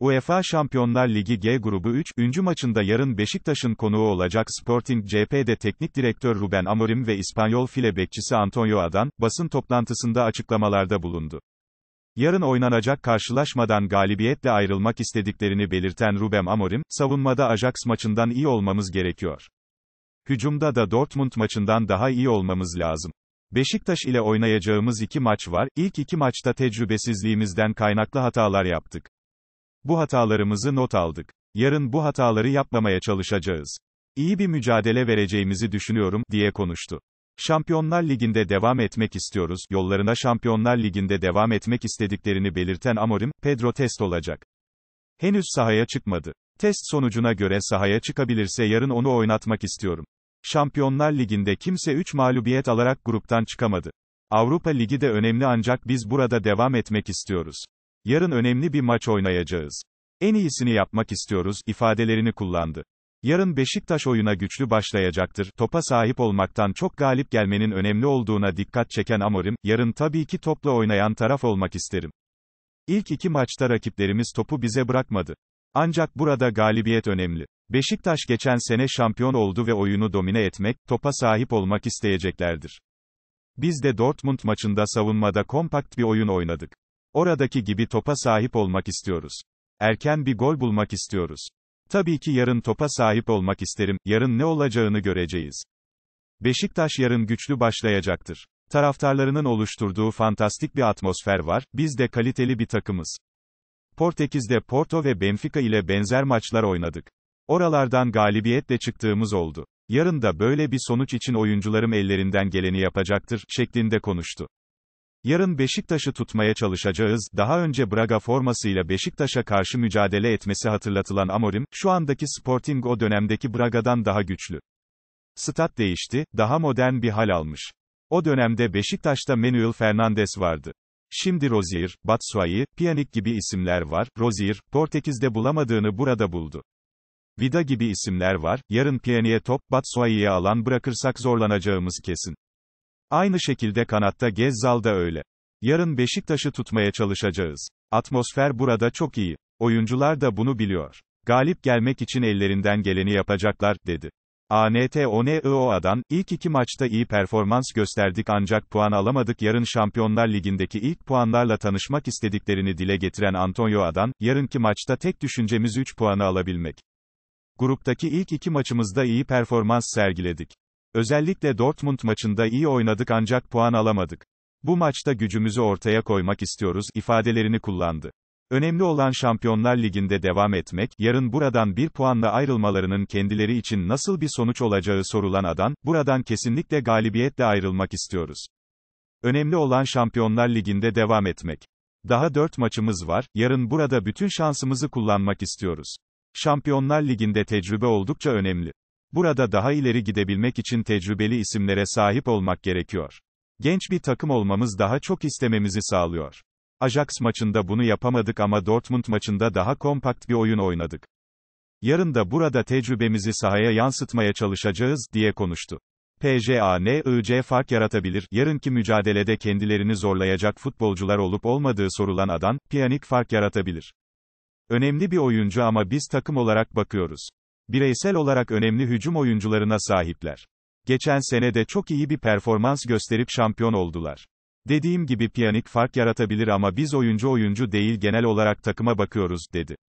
UEFA Şampiyonlar Ligi G grubu 3. Üncü maçında yarın Beşiktaş'ın konuğu olacak Sporting CP'de teknik direktör Ruben Amorim ve İspanyol file bekçisi Antonio Adan, basın toplantısında açıklamalarda bulundu. Yarın oynanacak karşılaşmadan galibiyetle ayrılmak istediklerini belirten Ruben Amorim, savunmada Ajax maçından iyi olmamız gerekiyor. Hücumda da Dortmund maçından daha iyi olmamız lazım. Beşiktaş ile oynayacağımız iki maç var, İlk iki maçta tecrübesizliğimizden kaynaklı hatalar yaptık. Bu hatalarımızı not aldık. Yarın bu hataları yapmamaya çalışacağız. İyi bir mücadele vereceğimizi düşünüyorum, diye konuştu. Şampiyonlar Ligi'nde devam etmek istiyoruz, yollarına Şampiyonlar Ligi'nde devam etmek istediklerini belirten Amorim, Pedro Test olacak. Henüz sahaya çıkmadı. Test sonucuna göre sahaya çıkabilirse yarın onu oynatmak istiyorum. Şampiyonlar Ligi'nde kimse 3 mağlubiyet alarak gruptan çıkamadı. Avrupa Ligi de önemli ancak biz burada devam etmek istiyoruz. Yarın önemli bir maç oynayacağız. En iyisini yapmak istiyoruz ifadelerini kullandı. Yarın Beşiktaş oyuna güçlü başlayacaktır. Topa sahip olmaktan çok galip gelmenin önemli olduğuna dikkat çeken Amorim, yarın tabii ki topla oynayan taraf olmak isterim. İlk iki maçta rakiplerimiz topu bize bırakmadı. Ancak burada galibiyet önemli. Beşiktaş geçen sene şampiyon oldu ve oyunu domine etmek, topa sahip olmak isteyeceklerdir. Biz de Dortmund maçında savunmada kompakt bir oyun oynadık. Oradaki gibi topa sahip olmak istiyoruz. Erken bir gol bulmak istiyoruz. Tabii ki yarın topa sahip olmak isterim. Yarın ne olacağını göreceğiz. Beşiktaş yarın güçlü başlayacaktır. Taraftarlarının oluşturduğu fantastik bir atmosfer var. Biz de kaliteli bir takımız. Portekiz'de Porto ve Benfica ile benzer maçlar oynadık. Oralardan galibiyetle çıktığımız oldu. Yarın da böyle bir sonuç için oyuncularım ellerinden geleni yapacaktır şeklinde konuştu. Yarın Beşiktaş'ı tutmaya çalışacağız. Daha önce Braga formasıyla Beşiktaş'a karşı mücadele etmesi hatırlatılan Amorim, şu andaki Sporting o dönemdeki Braga'dan daha güçlü. Stat değişti, daha modern bir hal almış. O dönemde Beşiktaş'ta Manuel Fernandes vardı. Şimdi Rozier, Batshuayi, Pjanic gibi isimler var. Rozier, Portekiz'de bulamadığını burada buldu. Vida gibi isimler var. Yarın Pjanic'e top, Batshuayi'ye alan bırakırsak zorlanacağımız kesin. Aynı şekilde kanatta Gezzal da öyle. Yarın Beşiktaş'ı tutmaya çalışacağız. Atmosfer burada çok iyi. Oyuncular da bunu biliyor. Galip gelmek için ellerinden geleni yapacaklar, dedi. ANTONEOA'dan, ilk iki maçta iyi performans gösterdik ancak puan alamadık yarın Şampiyonlar Ligi'ndeki ilk puanlarla tanışmak istediklerini dile getiren Antonio Adan, yarınki maçta tek düşüncemiz 3 puanı alabilmek. Gruptaki ilk iki maçımızda iyi performans sergiledik. Özellikle Dortmund maçında iyi oynadık ancak puan alamadık. Bu maçta gücümüzü ortaya koymak istiyoruz ifadelerini kullandı. Önemli olan Şampiyonlar Ligi'nde devam etmek, yarın buradan bir puanla ayrılmalarının kendileri için nasıl bir sonuç olacağı sorulan Adan, buradan kesinlikle galibiyetle ayrılmak istiyoruz. Önemli olan Şampiyonlar Ligi'nde devam etmek. Daha 4 maçımız var, yarın burada bütün şansımızı kullanmak istiyoruz. Şampiyonlar Ligi'nde tecrübe oldukça önemli. Burada daha ileri gidebilmek için tecrübeli isimlere sahip olmak gerekiyor. Genç bir takım olmamız daha çok istememizi sağlıyor. Ajax maçında bunu yapamadık ama Dortmund maçında daha kompakt bir oyun oynadık. Yarın da burada tecrübemizi sahaya yansıtmaya çalışacağız, diye konuştu. PJANIC fark yaratabilir, yarınki mücadelede kendilerini zorlayacak futbolcular olup olmadığı sorulan adam, Pjanic fark yaratabilir. Önemli bir oyuncu ama biz takım olarak bakıyoruz bireysel olarak önemli hücum oyuncularına sahipler. Geçen sene de çok iyi bir performans gösterip şampiyon oldular. Dediğim gibi Pjanic fark yaratabilir ama biz oyuncu oyuncu değil genel olarak takıma bakıyoruz, dedi.